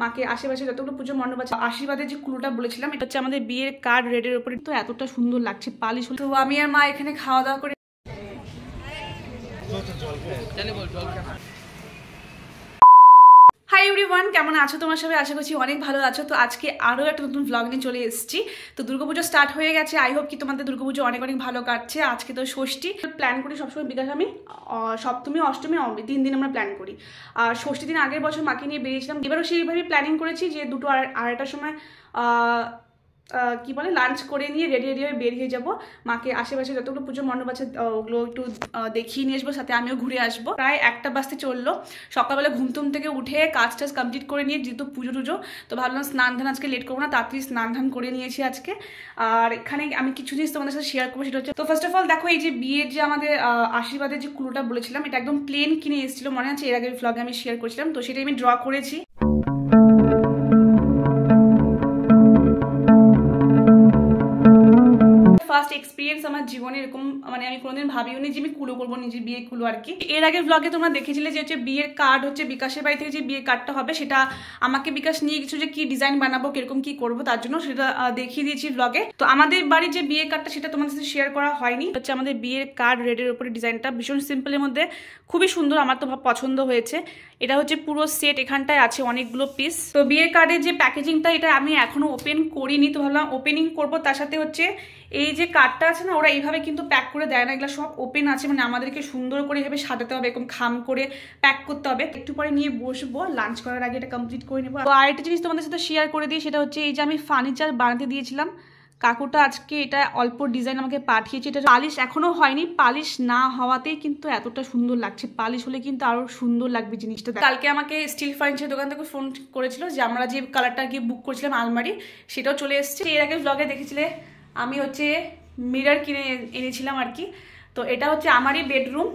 মাকে আশেপাশে যতগুলো পুজো মণ্ডপ আছে আশীর্বাদের যে কুলোটা বলেছিলাম এটা হচ্ছে আমাদের বিয়ের কার্ড রেডের উপরে তো এতটা সুন্দর লাগছে পালিশ তো আমি আর মা এখানে খাওয়া দাওয়া করে এভরিওয়ান কেমন আছো তোমার সবাই আশা করছি অনেক ভালো আছো তো আজকে আরও একটা নতুন ভ্লগ নিয়ে চলে এসেছি তো দুর্গাপুজো স্টার্ট হয়ে গেছে আই হোপ কি তোমাদের দুর্গাপুজো অনেক অনেক ভালো কাটছে আজকে তো ষষ্ঠী প্ল্যান করি সবসময় বিকাশ আমি সপ্তমী অষ্টমী তিন দিন আমরা প্ল্যান করি আর ষষ্ঠী দিন আগের বছর মাকে নিয়ে বেরিয়েছিলাম এবারও সেইভাবে প্ল্যানিং করেছি যে দুটো আড়াইটার সময় কি বলে লাঞ্চ করে নিয়ে রেডি রেডি হয়ে বেরিয়ে যাবো মাকে আশেপাশে যতগুলো পুজো মণ্ডপ আছে ওগুলো একটু দেখিয়ে নিয়ে আসবো সাথে আমিও ঘুরে আসবো প্রায় একটা বাসতে চললো সকালবেলা ঘুমথুম থেকে উঠে কাজ টাজ কমপ্লিট করে নিয়ে যেহেতু পুজো টুজো তো ভাবলাম স্নান ধান আজকে লেট করবো না তাড়াতাড়ি স্নান ধান করে নিয়েছি আজকে আর এখানে আমি কিছু জিনিস তোমাদের সাথে শেয়ার করবো সেটা হচ্ছে তো ফার্স্ট অফ অল দেখো এই যে বিয়ের যে আমাদের আশীর্বাদের যে কুলোটা বলেছিলাম এটা একদম প্লেন কিনে এসেছিলো মনে আছে এর আগে ফ্লগে আমি শেয়ার করেছিলাম তো সেটাই আমি ড্র করেছি এক্সপিরিয়েন্স আমার জীবনে এরকম মানে আমি কোনোদিন ভাবিও নি যে আমি কুলো করবো নিজের বিয়ে কুলো আর কি এর আগে ব্লগে তোমরা দেখেছিলে যে হচ্ছে বিয়ের কার্ড হচ্ছে বিকাশের বাড়ি থেকে যে বিয়ের কার্ডটা হবে সেটা আমাকে বিকাশ নিয়ে কিছু যে কি ডিজাইন বানাবো কিরকম কি করবো তার জন্য সেটা দেখিয়ে দিয়েছি ব্লগে তো আমাদের বাড়ির যে বিয়ের কার্ডটা সেটা তোমাদের সাথে শেয়ার করা হয়নি হচ্ছে আমাদের বিয়ের কার্ড রেডের উপরে ডিজাইনটা ভীষণ সিম্পলের মধ্যে খুবই সুন্দর আমার তো পছন্দ হয়েছে এটা হচ্ছে পুরো সেট এখানটায় আছে অনেকগুলো পিস তো বিয়ের কার্ডের যে প্যাকেজিংটা এটা আমি এখনো ওপেন করিনি তো ভাবলাম ওপেনিং করবো তার সাথে হচ্ছে এই যে কার্ডটা আছে না ওরা এইভাবে কিন্তু প্যাক করে দেয় না এগুলো সব ওপেন আছে মানে আমাদেরকে সুন্দর করে এভাবে সাজাতে হবে এরকম খাম করে প্যাক করতে হবে একটু পরে নিয়ে বসবো লাঞ্চ করার আগে এটা কমপ্লিট করে নেবো আর একটা জিনিস তোমাদের সাথে শেয়ার করে দিই সেটা হচ্ছে এই যে আমি ফার্নিচার বানাতে দিয়েছিলাম কাকুটা আজকে এটা অল্প ডিজাইন আমাকে পাঠিয়েছে এটা পালিশ এখনও হয়নি পালিশ না হওয়াতেই কিন্তু এতটা সুন্দর লাগছে পালিশ হলে কিন্তু আরও সুন্দর লাগবে জিনিসটা কালকে আমাকে স্টিল ফার্নিচার দোকান থেকে ফোন করেছিল যে আমরা যে কালারটা গিয়ে বুক করেছিলাম আলমারি সেটাও চলে এসছে এর আগে ব্লগে দেখেছিলে আমি হচ্ছে মিরার কিনে এনেছিলাম আর কি তো এটা হচ্ছে আমারই বেডরুম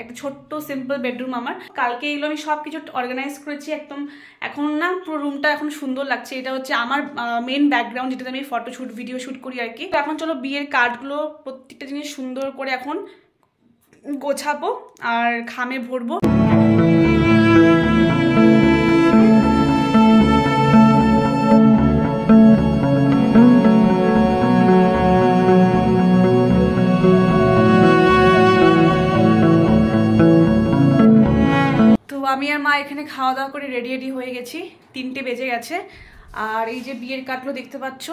একটা ছোট্ট সিম্পল বেডরুম আমার কালকে এগুলো আমি সব কিছু অর্গানাইজ করেছি একদম এখন না পুরো রুমটা এখন সুন্দর লাগছে এটা হচ্ছে আমার মেন ব্যাকগ্রাউন্ড যেটাতে আমি ফটো শ্যুট ভিডিও শ্যুট করি আর কি তো এখন চলো বিয়ের কার্ডগুলো প্রত্যেকটা জিনিস সুন্দর করে এখন গোছাবো আর খামে ভরবো আমি আর মা এখানে খাওয়া দাওয়া করে রেডি রেডি হয়ে গেছি তিনটে বেজে গেছে আর এই যে বিয়ের কাটলো দেখতে পাচ্ছ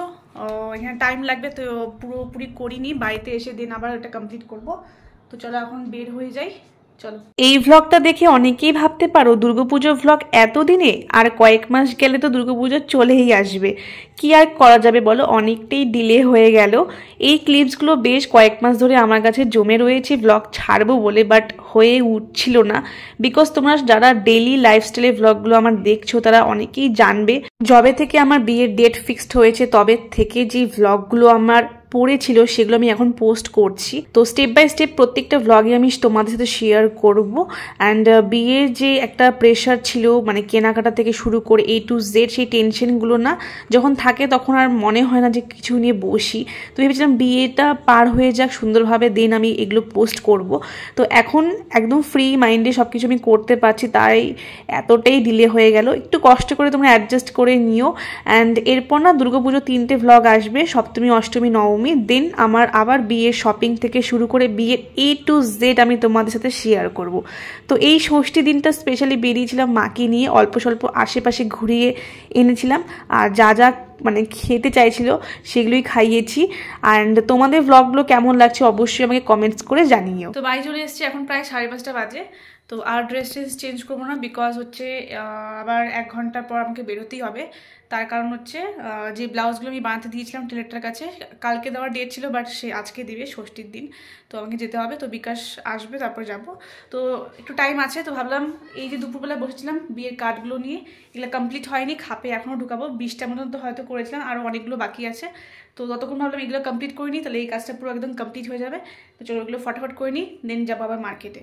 এখানে টাইম লাগবে তো পুরোপুরি করিনি বাড়িতে এসে দিন আবার এটা কমপ্লিট করব তো চলো এখন বের হয়ে যাই এই ভ্লগটা দেখে অনেকেই ভাবতে পারো দুর্গাপুজোর ভ্লগ এতদিনে আর কয়েক মাস গেলে তো দুর্গাপুজো চলেই আসবে কি আর করা যাবে বলো অনেকটাই ডিলে হয়ে গেল এই ক্লিপসগুলো বেশ কয়েক মাস ধরে আমার কাছে জমে রয়েছে ভ্লগ ছাড়বো বলে বাট হয়ে উঠছিল না বিকজ তোমরা যারা ডেলি লাইফস্টাইলের ভ্লগগুলো আমার দেখছো তারা অনেকেই জানবে জবে থেকে আমার বিয়ের ডেট ফিক্সড হয়েছে তবে থেকে যে ভ্লগগুলো আমার পড়েছিল সেগুলো আমি এখন পোস্ট করছি তো স্টেপ বাই স্টেপ প্রত্যেকটা ভ্লগে আমি তোমাদের সাথে শেয়ার করব অ্যান্ড বিয়ের uh, যে একটা প্রেশার ছিল মানে কেনাকাটা থেকে শুরু করে এ টু জেড সেই টেনশনগুলো না যখন থাকে তখন আর মনে হয় না যে কিছু নিয়ে বসি তো ভেবেছিলাম বিয়েটা পার হয়ে যাক সুন্দরভাবে দেন আমি এগুলো পোস্ট করব তো এখন একদম ফ্রি মাইন্ডে সব কিছু আমি করতে পারছি তাই এতটাই ডিলে হয়ে গেল একটু কষ্ট করে তোমরা অ্যাডজাস্ট করে নিও অ্যান্ড এরপর না দুর্গাপুজো তিনটে ভ্লগ আসবে সপ্তমী অষ্টমী নবম নবমী দিন আমার আবার বিয়ের শপিং থেকে শুরু করে বিয়ের এ টু জেড আমি তোমাদের সাথে শেয়ার করব তো এই ষষ্ঠী দিনটা স্পেশালি বেরিয়েছিলাম মাকে নিয়ে অল্প স্বল্প আশেপাশে ঘুরিয়ে এনেছিলাম আর যা যা মানে খেতে চাইছিল সেগুলোই খাইয়েছি অ্যান্ড তোমাদের ব্লগগুলো কেমন লাগছে অবশ্যই আমাকে কমেন্টস করে জানিও তো বাড়ি চলে এসেছি এখন প্রায় সাড়ে পাঁচটা বাজে তো আর ড্রেস ট্রেস চেঞ্জ করবো না বিকজ হচ্ছে আবার এক ঘন্টার পর আমাকে বেরোতেই হবে তার কারণ হচ্ছে যে ব্লাউজগুলো আমি বানাতে দিয়েছিলাম টেলেটার কাছে কালকে দেওয়ার ডেট ছিল বাট সে আজকে দেবে ষষ্ঠীর দিন তো আমাকে যেতে হবে তো বিকাশ আসবে তারপর যাব তো একটু টাইম আছে তো ভাবলাম এই যে দুপুরবেলা বসেছিলাম বিয়ের কার্ডগুলো নিয়ে এগুলো কমপ্লিট হয়নি খাপে এখনও ঢুকাবো বিশটা মতন তো হয়তো করেছিলাম আরও অনেকগুলো বাকি আছে তো ততক্ষণ ভাবলাম এগুলো কমপ্লিট করিনি নিই তাহলে এই কাজটা পুরো একদম কমপ্লিট হয়ে যাবে তো চলো ওগুলো ফটাফট করে নিই দেন যাবো আবার মার্কেটে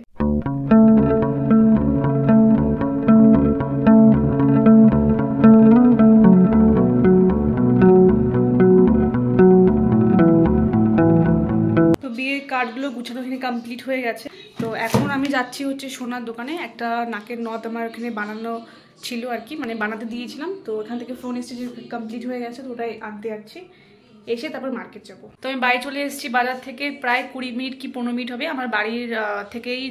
তো বিয়ের কার্ডগুলো গুছানো এখানে কমপ্লিট হয়ে গেছে তো এখন আমি যাচ্ছি হচ্ছে সোনার দোকানে একটা নাকের নদ আমার ওখানে বানানো ছিল আর কি মানে বানাতে দিয়েছিলাম তো ওখান থেকে ফোন এসেছে কমপ্লিট হয়ে গেছে তো ওটাই আনতে যাচ্ছি এসে তারপর মার্কেট যাব তো আমি বাড়ি চলে এসেছি বাজার থেকে প্রায় কুড়ি মিনিট কি পনেরো মিনিট হবে আমার বাড়ির থেকেই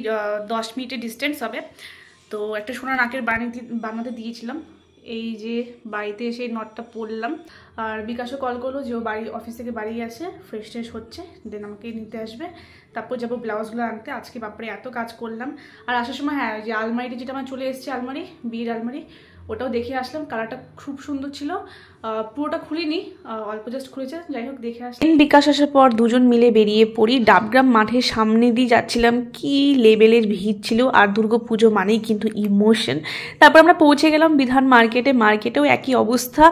দশ মিনিটের ডিস্টেন্স হবে তো একটা সোনা নাকের বানাতে বানাতে দিয়েছিলাম এই যে বাড়িতে এসে নটটা পড়লাম আর বিকাশও কল করলো যে ও বাড়ি অফিস থেকে বাড়ি আছে ফ্রেশ ট্রেশ হচ্ছে দেন আমাকে নিতে আসবে তারপর যাবো ব্লাউজগুলো আনতে আজকে বাপরে এত কাজ করলাম আর আসার সময় হ্যাঁ যে আলমারিটা যেটা আমার চলে এসছে আলমারি বিয়ের আলমারি ওটাও দেখে আসলাম কালারটা খুব সুন্দর ছিল পুরোটা খুলিনি অল্প জাস্ট খুলেছে যাই হোক দেখে আসলাম বিকাশ আসার পর দুজন মিলে বেরিয়ে পড়ি ডাবগ্রাম মাঠের সামনে দিয়ে যাচ্ছিলাম কি লেভেলের ভিড় ছিল আর দুর্গা পুজো মানেই কিন্তু ইমোশন তারপর আমরা পৌঁছে গেলাম বিধান মার্কেটে মার্কেটেও একই অবস্থা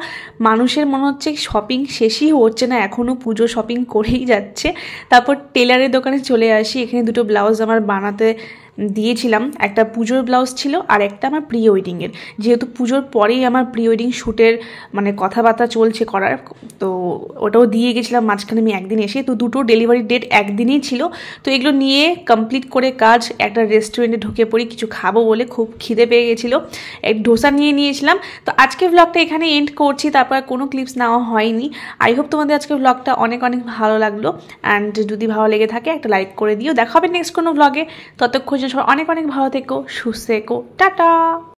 মানুষের মনে হচ্ছে শপিং শেষই হচ্ছে না এখনও পুজো শপিং করেই যাচ্ছে তারপর টেলারের দোকানে চলে আসি এখানে দুটো ব্লাউজ আমার বানাতে দিয়েছিলাম একটা পুজোর ব্লাউজ ছিল আর একটা আমার প্রি ওয়েডিংয়ের যেহেতু পুজোর পরেই আমার প্রি ওয়েডিং শ্যুটের মানে কথাবার্তা চলছে করার তো ওটাও দিয়ে গেছিলাম মাঝখানে আমি একদিন এসে তো দুটো ডেলিভারি ডেট একদিনই ছিল তো এগুলো নিয়ে কমপ্লিট করে কাজ একটা রেস্টুরেন্টে ঢুকে পড়ি কিছু খাবো বলে খুব খিদে পেয়ে গেছিলো এক ডোসা নিয়ে নিয়েছিলাম তো আজকে ব্লগটা এখানে এন্ড করছি তারপর কোনো ক্লিপস নেওয়া হয়নি আই হোপ তোমাদের আজকে ব্লগটা অনেক অনেক ভালো লাগলো অ্যান্ড যদি ভালো লেগে থাকে একটা লাইক করে দিও দেখা হবে নেক্সট কোনো ব্লগে ততক্ষণ জন্য সবাই অনেক অনেক ভালো থেকো সুস্থ থেকো টাটা